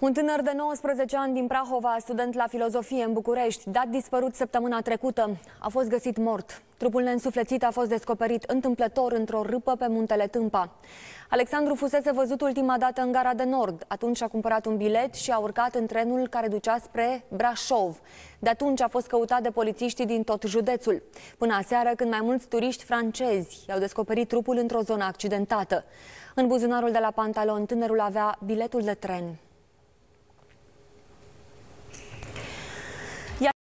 Un tânăr de 19 ani din Prahova, student la filozofie în București, dat dispărut săptămâna trecută, a fost găsit mort. Trupul neînsuflețit a fost descoperit întâmplător într-o râpă pe muntele Tâmpa. Alexandru fusese văzut ultima dată în gara de nord. Atunci a cumpărat un bilet și a urcat în trenul care ducea spre Brașov. De atunci a fost căutat de polițiștii din tot județul. Până aseară, când mai mulți turiști francezi i-au descoperit trupul într-o zonă accidentată. În buzunarul de la pantalon, tânărul avea biletul de tren.